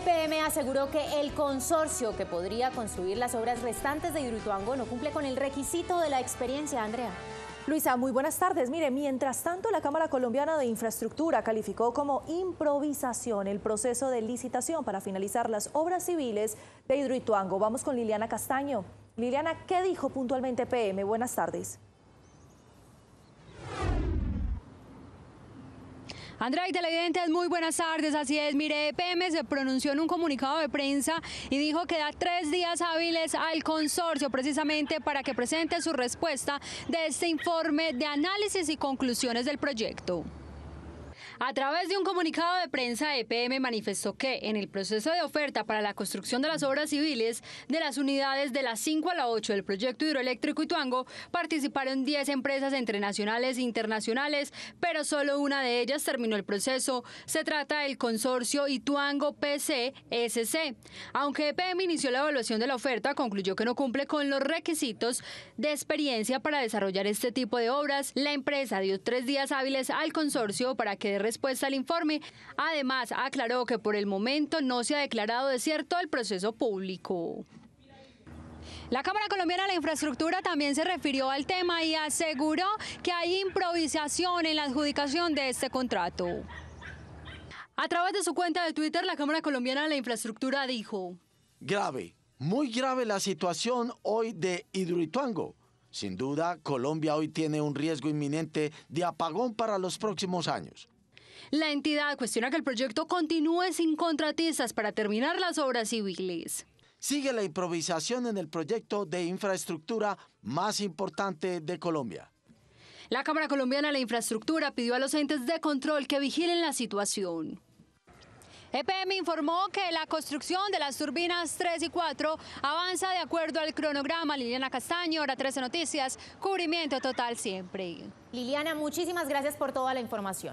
PM aseguró que el consorcio que podría construir las obras restantes de Hidroituango no cumple con el requisito de la experiencia, Andrea. Luisa, muy buenas tardes. Mire, mientras tanto, la Cámara Colombiana de Infraestructura calificó como improvisación el proceso de licitación para finalizar las obras civiles de Hidroituango. Vamos con Liliana Castaño. Liliana, ¿qué dijo puntualmente PM? Buenas tardes. Andrea televidentes, muy buenas tardes. Así es, mire, EPM se pronunció en un comunicado de prensa y dijo que da tres días hábiles al consorcio precisamente para que presente su respuesta de este informe de análisis y conclusiones del proyecto. A través de un comunicado de prensa, EPM manifestó que en el proceso de oferta para la construcción de las obras civiles de las unidades de las 5 a la 8 del proyecto hidroeléctrico Ituango participaron 10 empresas entre nacionales e internacionales, pero solo una de ellas terminó el proceso. Se trata del consorcio Ituango PCSC. Aunque EPM inició la evaluación de la oferta, concluyó que no cumple con los requisitos de experiencia para desarrollar este tipo de obras. La empresa dio tres días hábiles al consorcio para que respuesta al informe. Además, aclaró que por el momento no se ha declarado desierto el proceso público. La Cámara Colombiana de la Infraestructura también se refirió al tema y aseguró que hay improvisación en la adjudicación de este contrato. A través de su cuenta de Twitter, la Cámara Colombiana de la Infraestructura dijo... Grave, muy grave la situación hoy de Hidroituango. Sin duda, Colombia hoy tiene un riesgo inminente de apagón para los próximos años. La entidad cuestiona que el proyecto continúe sin contratistas para terminar las obras civiles. Sigue la improvisación en el proyecto de infraestructura más importante de Colombia. La Cámara Colombiana de la Infraestructura pidió a los entes de control que vigilen la situación. EPM informó que la construcción de las turbinas 3 y 4 avanza de acuerdo al cronograma. Liliana Castaño, hora 13 Noticias, cubrimiento total siempre. Liliana, muchísimas gracias por toda la información.